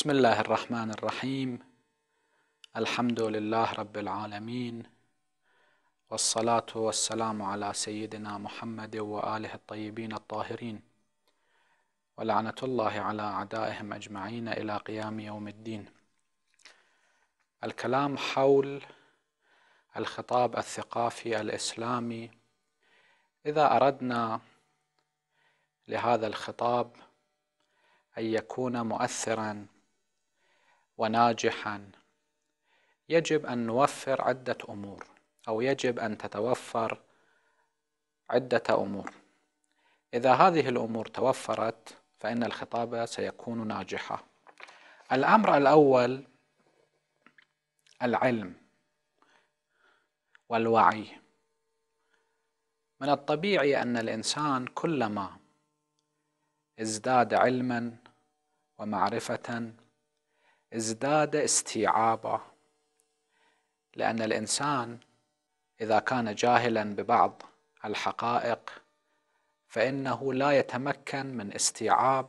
بسم الله الرحمن الرحيم الحمد لله رب العالمين والصلاة والسلام على سيدنا محمد وآله الطيبين الطاهرين ولعنة الله على أعدائهم أجمعين إلى قيام يوم الدين الكلام حول الخطاب الثقافي الإسلامي إذا أردنا لهذا الخطاب أن يكون مؤثرا وناجحا يجب أن نوفر عدة أمور أو يجب أن تتوفر عدة أمور إذا هذه الأمور توفرت فإن الخطابة سيكون ناجحة الأمر الأول العلم والوعي من الطبيعي أن الإنسان كلما ازداد علما ومعرفة ازداد استيعابا لأن الإنسان إذا كان جاهلا ببعض الحقائق فإنه لا يتمكن من استيعاب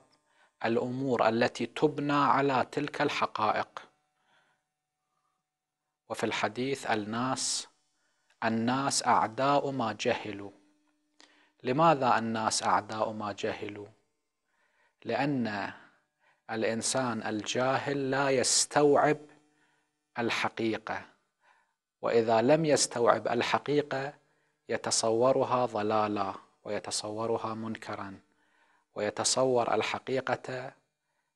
الأمور التي تبنى على تلك الحقائق وفي الحديث الناس الناس أعداء ما جهلوا لماذا الناس أعداء ما جهلوا؟ لأن الانسان الجاهل لا يستوعب الحقيقه واذا لم يستوعب الحقيقه يتصورها ضلالا ويتصورها منكرا ويتصور الحقيقه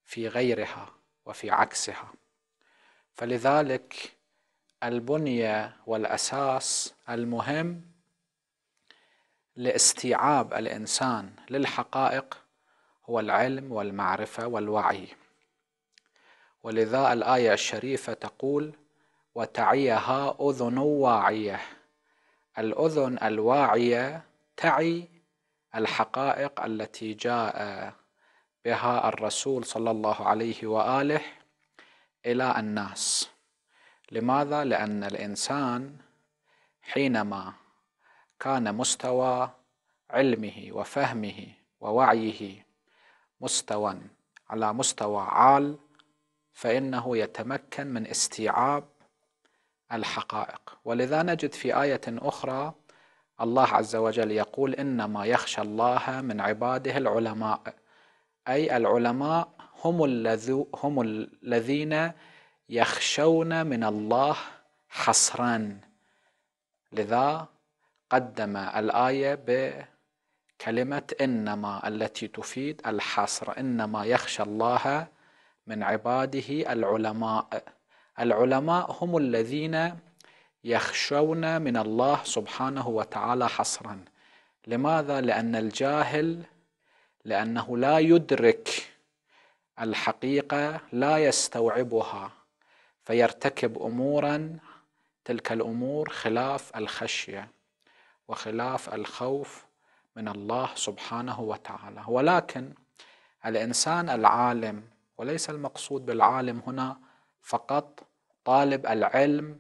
في غيرها وفي عكسها فلذلك البنيه والاساس المهم لاستيعاب الانسان للحقائق هو العلم والمعرفة والوعي ولذا الآية الشريفة تقول وتعيها أذن واعية الأذن الواعية تعي الحقائق التي جاء بها الرسول صلى الله عليه وآله إلى الناس لماذا؟ لأن الإنسان حينما كان مستوى علمه وفهمه ووعيه مستوى على مستوى عال فإنه يتمكن من استيعاب الحقائق ولذا نجد في آية أخرى الله عز وجل يقول إنما يخشى الله من عباده العلماء أي العلماء هم, هم الذين يخشون من الله حصرا لذا قدم الآية ب كلمة إنما التي تفيد الحصر إنما يخشى الله من عباده العلماء العلماء هم الذين يخشون من الله سبحانه وتعالى حصرا لماذا؟ لأن الجاهل لأنه لا يدرك الحقيقة لا يستوعبها فيرتكب أمورا تلك الأمور خلاف الخشية وخلاف الخوف من الله سبحانه وتعالى ولكن الانسان العالم وليس المقصود بالعالم هنا فقط طالب العلم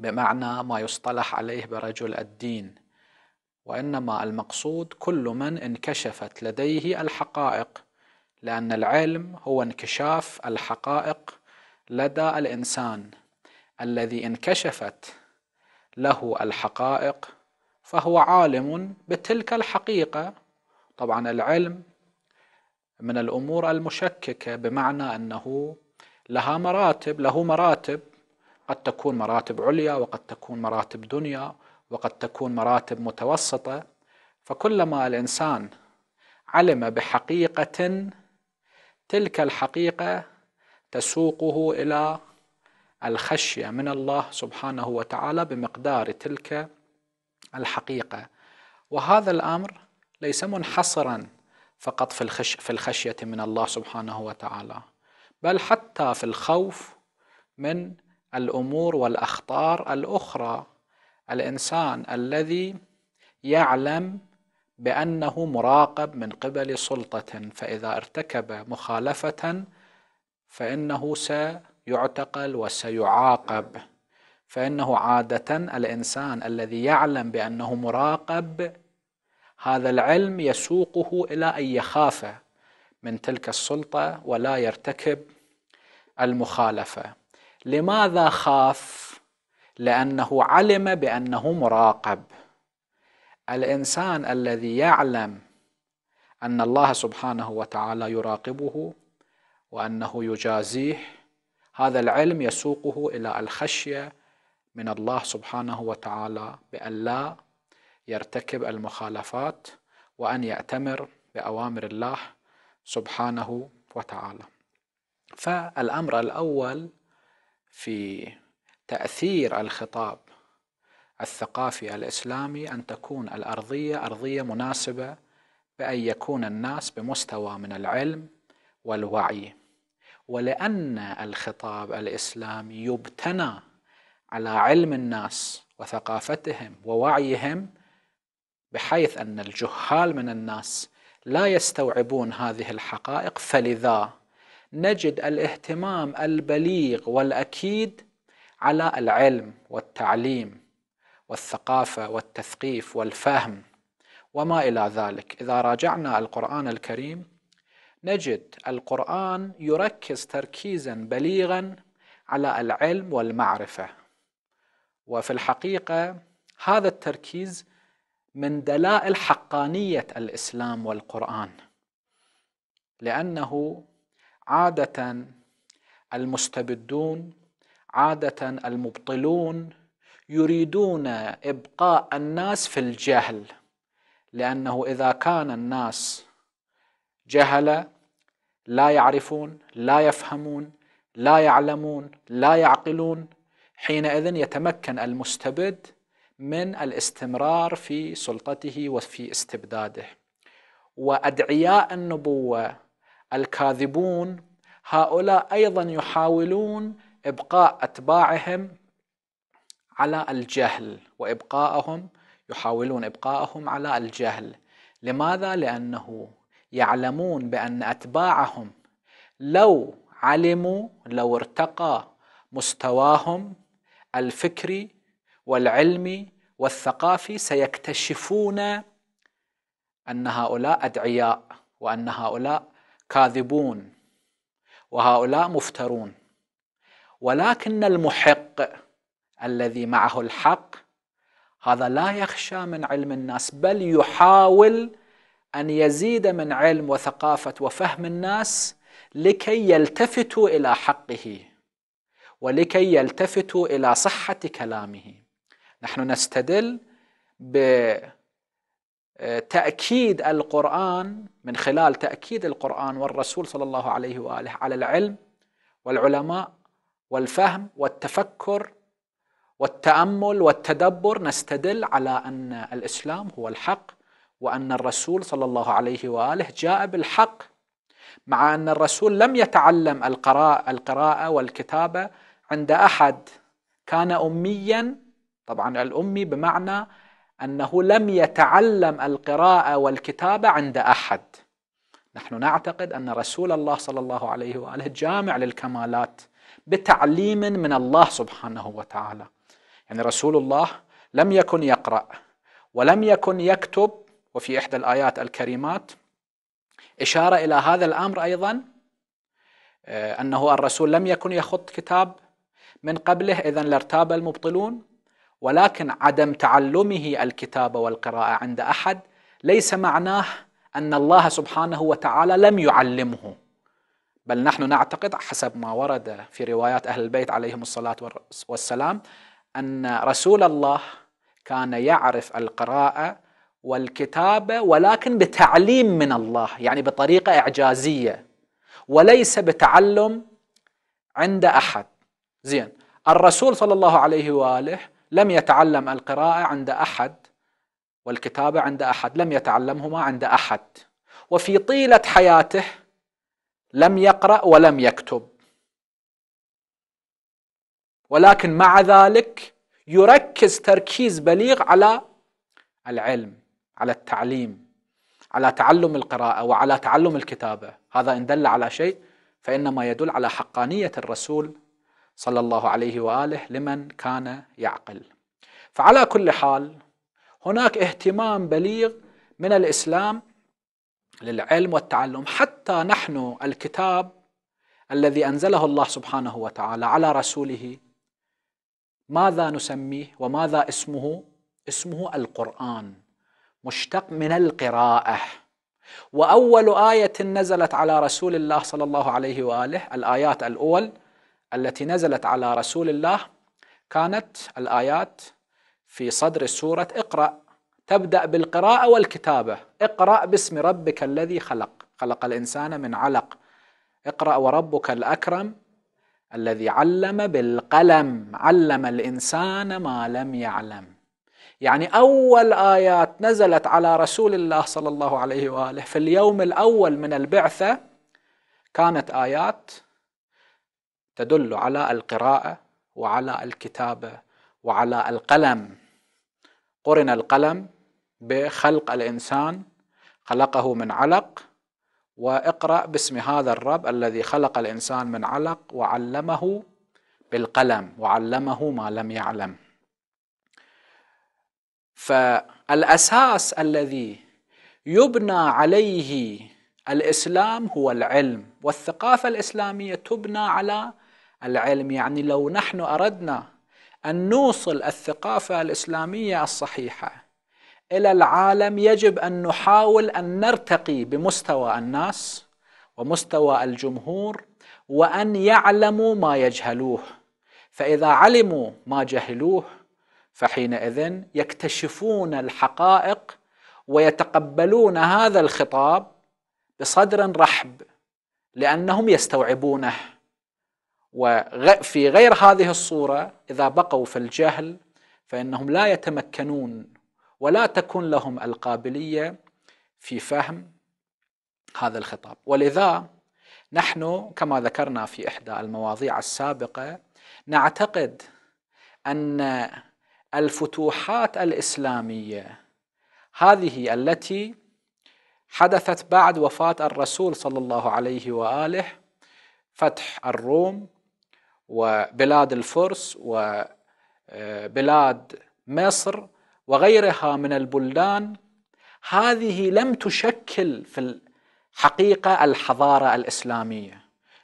بمعنى ما يصطلح عليه برجل الدين وانما المقصود كل من انكشفت لديه الحقائق لان العلم هو انكشاف الحقائق لدى الانسان الذي انكشفت له الحقائق فهو عالم بتلك الحقيقة طبعا العلم من الأمور المشككة بمعنى أنه لها مراتب له مراتب قد تكون مراتب عليا وقد تكون مراتب دنيا وقد تكون مراتب متوسطة فكلما الإنسان علم بحقيقة تلك الحقيقة تسوقه إلى الخشية من الله سبحانه وتعالى بمقدار تلك الحقيقة وهذا الأمر ليس منحصرا فقط في, الخش في الخشية من الله سبحانه وتعالى بل حتى في الخوف من الأمور والأخطار الأخرى الإنسان الذي يعلم بأنه مراقب من قبل سلطة فإذا ارتكب مخالفة فإنه سيعتقل وسيعاقب فإنه عادة الإنسان الذي يعلم بأنه مراقب هذا العلم يسوقه إلى أن يخاف من تلك السلطة ولا يرتكب المخالفة لماذا خاف؟ لأنه علم بأنه مراقب الإنسان الذي يعلم أن الله سبحانه وتعالى يراقبه وأنه يجازيه هذا العلم يسوقه إلى الخشية من الله سبحانه وتعالى بأن لا يرتكب المخالفات وأن يأتمر بأوامر الله سبحانه وتعالى فالأمر الأول في تأثير الخطاب الثقافي الإسلامي أن تكون الأرضية أرضية مناسبة بأن يكون الناس بمستوى من العلم والوعي ولأن الخطاب الإسلامي يبتنى على علم الناس وثقافتهم ووعيهم بحيث ان الجهال من الناس لا يستوعبون هذه الحقائق فلذا نجد الاهتمام البليغ والاكيد على العلم والتعليم والثقافه والتثقيف والفهم وما الى ذلك اذا راجعنا القران الكريم نجد القران يركز تركيزا بليغا على العلم والمعرفه وفي الحقيقة هذا التركيز من دلائل حقانية الإسلام والقرآن لأنه عادة المستبدون عادة المبطلون يريدون إبقاء الناس في الجهل لأنه إذا كان الناس جهلة لا يعرفون لا يفهمون لا يعلمون لا يعقلون حينئذ يتمكن المستبد من الاستمرار في سلطته وفي استبداده وادعياء النبوه الكاذبون هؤلاء ايضا يحاولون ابقاء اتباعهم على الجهل وابقاءهم يحاولون ابقاءهم على الجهل لماذا لانه يعلمون بان اتباعهم لو علموا لو ارتقى مستواهم الفكري والعلمي والثقافي سيكتشفون ان هؤلاء ادعياء وان هؤلاء كاذبون وهؤلاء مفترون ولكن المحق الذي معه الحق هذا لا يخشى من علم الناس بل يحاول ان يزيد من علم وثقافه وفهم الناس لكي يلتفتوا الى حقه ولكي يلتفتوا إلى صحة كلامه نحن نستدل بتأكيد القرآن من خلال تأكيد القرآن والرسول صلى الله عليه وآله على العلم والعلماء والفهم والتفكر والتأمل والتدبر نستدل على أن الإسلام هو الحق وأن الرسول صلى الله عليه وآله جاء بالحق مع أن الرسول لم يتعلم القراءة, والكتابة عند أحد كان أميا طبعا الأمي بمعنى أنه لم يتعلم القراءة والكتابة عند أحد نحن نعتقد أن رسول الله صلى الله عليه وآله جامع للكمالات بتعليم من الله سبحانه وتعالى يعني رسول الله لم يكن يقرأ ولم يكن يكتب وفي إحدى الآيات الكريمات إشارة إلى هذا الأمر أيضا آه، أنه الرسول لم يكن يخط كتاب من قبله إذا لارتاب المبطلون ولكن عدم تعلمه الكتاب والقراءة عند أحد ليس معناه أن الله سبحانه وتعالى لم يعلمه بل نحن نعتقد حسب ما ورد في روايات أهل البيت عليهم الصلاة والسلام أن رسول الله كان يعرف القراءة والكتابة ولكن بتعليم من الله يعني بطريقة إعجازية وليس بتعلم عند أحد زين الرسول صلى الله عليه وآله لم يتعلم القراءة عند أحد والكتابة عند أحد لم يتعلمهما عند أحد وفي طيلة حياته لم يقرأ ولم يكتب ولكن مع ذلك يركز تركيز بليغ على العلم على التعليم على تعلم القراءة وعلى تعلم الكتابة هذا إن دل على شيء فإنما يدل على حقانية الرسول صلى الله عليه واله لمن كان يعقل. فعلى كل حال هناك اهتمام بليغ من الاسلام للعلم والتعلم حتى نحن الكتاب الذي انزله الله سبحانه وتعالى على رسوله ماذا نسميه وماذا اسمه؟ اسمه القران مشتق من القراءه واول ايه نزلت على رسول الله صلى الله عليه واله الايات الاول التي نزلت على رسول الله كانت الآيات في صدر سورة اقرأ تبدأ بالقراءة والكتابة اقرأ باسم ربك الذي خلق خلق الإنسان من علق اقرأ وربك الأكرم الذي علم بالقلم علم الإنسان ما لم يعلم يعني أول آيات نزلت على رسول الله صلى الله عليه وآله في اليوم الأول من البعثة كانت آيات تدل على القراءة وعلى الكتابة وعلى القلم قرن القلم بخلق الإنسان خلقه من علق واقرأ باسم هذا الرب الذي خلق الإنسان من علق وعلمه بالقلم وعلمه ما لم يعلم فالأساس الذي يبنى عليه الإسلام هو العلم والثقافة الإسلامية تبنى على العلم يعني لو نحن أردنا أن نوصل الثقافة الإسلامية الصحيحة إلى العالم يجب أن نحاول أن نرتقي بمستوى الناس ومستوى الجمهور وأن يعلموا ما يجهلوه فإذا علموا ما جهلوه فحينئذ يكتشفون الحقائق ويتقبلون هذا الخطاب بصدر رحب لأنهم يستوعبونه وفي غير هذه الصورة إذا بقوا في الجهل فإنهم لا يتمكنون ولا تكون لهم القابلية في فهم هذا الخطاب ولذا نحن كما ذكرنا في إحدى المواضيع السابقة نعتقد أن الفتوحات الإسلامية هذه التي حدثت بعد وفاة الرسول صلى الله عليه وآله فتح الروم وبلاد الفرس وبلاد آه، مصر وغيرها من البلدان هذه لم تشكل في الحقيقه الحضاره الاسلاميه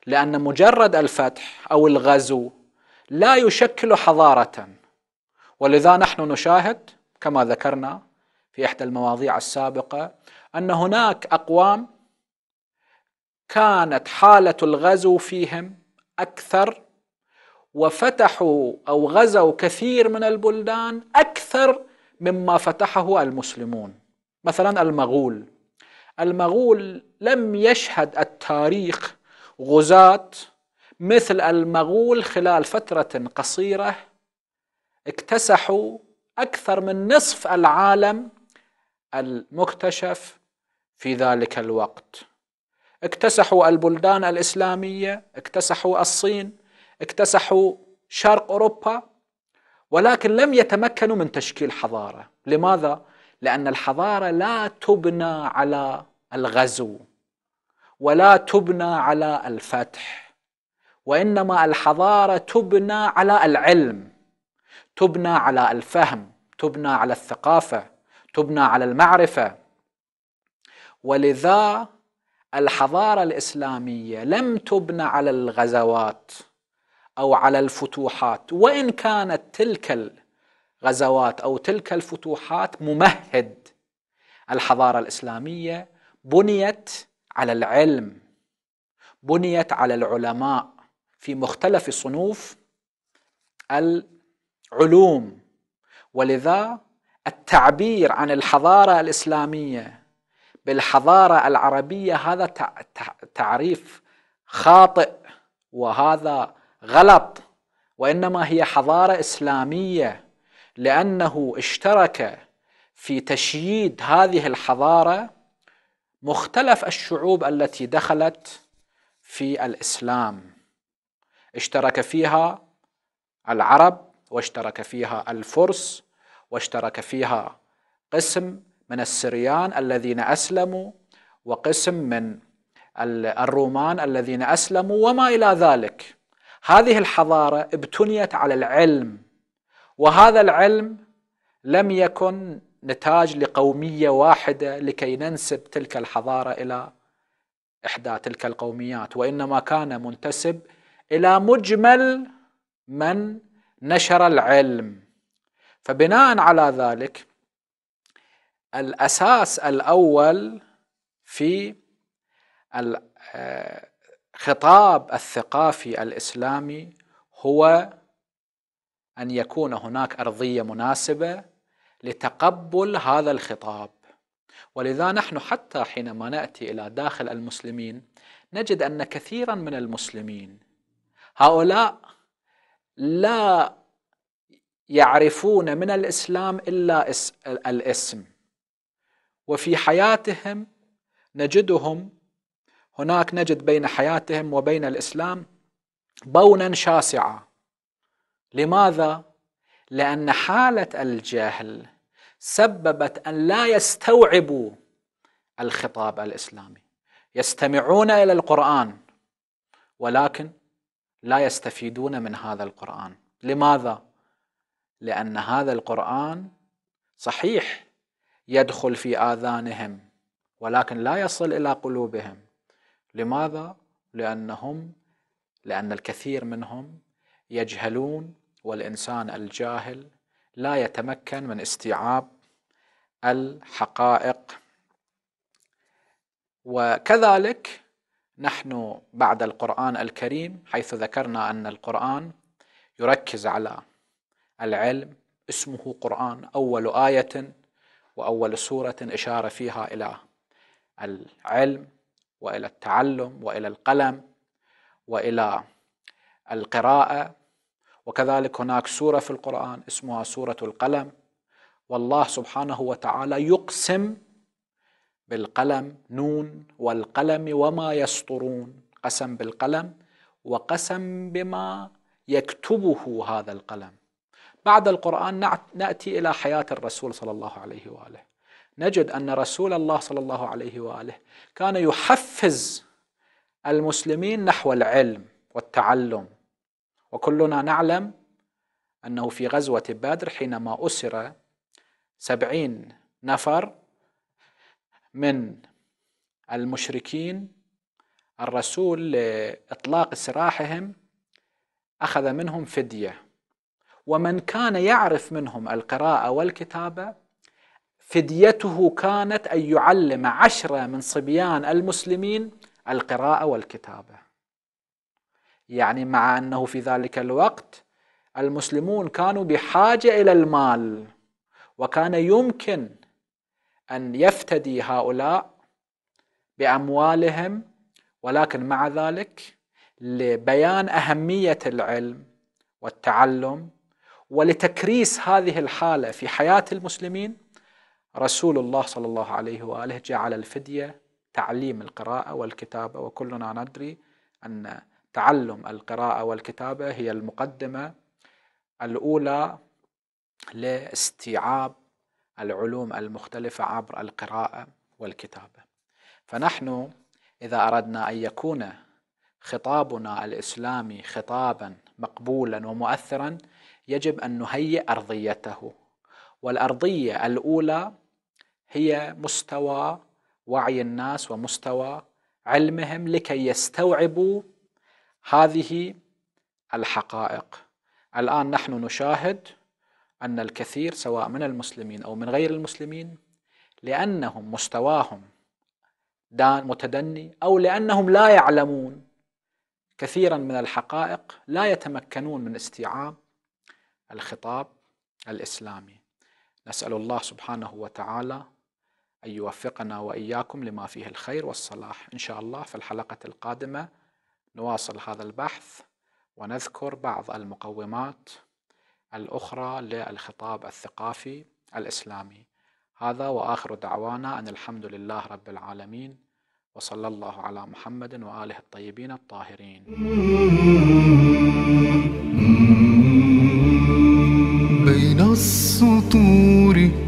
لان مجرد الفتح او الغزو لا يشكل حضاره ولذا نحن نشاهد كما ذكرنا في احدى المواضيع السابقه ان هناك اقوام كانت حاله الغزو فيهم اكثر وفتحوا أو غزوا كثير من البلدان أكثر مما فتحه المسلمون مثلا المغول المغول لم يشهد التاريخ غزاة مثل المغول خلال فترة قصيرة اكتسحوا أكثر من نصف العالم المكتشف في ذلك الوقت اكتسحوا البلدان الإسلامية اكتسحوا الصين اكتسحوا شرق أوروبا ولكن لم يتمكنوا من تشكيل حضارة لماذا؟ لأن الحضارة لا تبنى على الغزو ولا تبنى على الفتح وإنما الحضارة تبنى على العلم تبنى على الفهم تبنى على الثقافة تبنى على المعرفة ولذا الحضارة الإسلامية لم تبنى على الغزوات أو على الفتوحات وإن كانت تلك الغزوات أو تلك الفتوحات ممهد الحضارة الإسلامية بنيت على العلم بنيت على العلماء في مختلف صنوف العلوم ولذا التعبير عن الحضارة الإسلامية بالحضارة العربية هذا تعريف خاطئ وهذا غلط وانما هي حضاره اسلاميه لانه اشترك في تشييد هذه الحضاره مختلف الشعوب التي دخلت في الاسلام اشترك فيها العرب واشترك فيها الفرس واشترك فيها قسم من السريان الذين اسلموا وقسم من الرومان الذين اسلموا وما الى ذلك هذه الحضارة ابتنيت على العلم وهذا العلم لم يكن نتاج لقومية واحدة لكي ننسب تلك الحضارة إلى إحدى تلك القوميات وإنما كان منتسب إلى مجمل من نشر العلم فبناء على ذلك الأساس الأول في آه، خطاب الثقافي الاسلامي هو ان يكون هناك ارضيه مناسبه لتقبل هذا الخطاب ولذا نحن حتى حينما ناتي الى داخل المسلمين نجد ان كثيرا من المسلمين هؤلاء لا يعرفون من الاسلام الا الاسم وفي حياتهم نجدهم هناك نجد بين حياتهم وبين الاسلام بونا شاسعا لماذا لان حاله الجهل سببت ان لا يستوعبوا الخطاب الاسلامي يستمعون الى القران ولكن لا يستفيدون من هذا القران لماذا لان هذا القران صحيح يدخل في اذانهم ولكن لا يصل الى قلوبهم لماذا؟ لأنهم لأن الكثير منهم يجهلون والإنسان الجاهل لا يتمكن من استيعاب الحقائق وكذلك نحن بعد القرآن الكريم حيث ذكرنا أن القرآن يركز على العلم اسمه قرآن أول آية وأول سورة إشارة فيها إلى العلم والى التعلم والى القلم والى القراءه وكذلك هناك سوره في القران اسمها سوره القلم والله سبحانه وتعالى يقسم بالقلم نون والقلم وما يسطرون قسم بالقلم وقسم بما يكتبه هذا القلم بعد القرآن نأتي إلى حياة الرسول صلى الله عليه وآله نجد أن رسول الله صلى الله عليه وآله كان يحفز المسلمين نحو العلم والتعلم وكلنا نعلم أنه في غزوة بدر حينما أسر سبعين نفر من المشركين الرسول لإطلاق سراحهم أخذ منهم فدية ومن كان يعرف منهم القراءة والكتابة فديته كانت أن يعلم عشرة من صبيان المسلمين القراءة والكتابة يعني مع أنه في ذلك الوقت المسلمون كانوا بحاجة إلى المال وكان يمكن أن يفتدي هؤلاء بأموالهم ولكن مع ذلك لبيان أهمية العلم والتعلم ولتكريس هذه الحالة في حياة المسلمين رسول الله صلى الله عليه وآله جعل الفدية تعليم القراءة والكتابة وكلنا ندري أن تعلم القراءة والكتابة هي المقدمة الأولى لاستيعاب العلوم المختلفة عبر القراءة والكتابة فنحن إذا أردنا أن يكون خطابنا الإسلامي خطابا مقبولا ومؤثرا يجب أن نهيئ أرضيته والأرضية الأولى هي مستوى وعي الناس ومستوى علمهم لكي يستوعبوا هذه الحقائق الان نحن نشاهد ان الكثير سواء من المسلمين او من غير المسلمين لانهم مستواهم دان متدني او لانهم لا يعلمون كثيرا من الحقائق لا يتمكنون من استيعاب الخطاب الاسلامي نسال الله سبحانه وتعالى أن يوفقنا وإياكم لما فيه الخير والصلاح إن شاء الله في الحلقة القادمة نواصل هذا البحث ونذكر بعض المقومات الأخرى للخطاب الثقافي الإسلامي هذا وآخر دعوانا أن الحمد لله رب العالمين وصلى الله على محمد وآله الطيبين الطاهرين بين السطور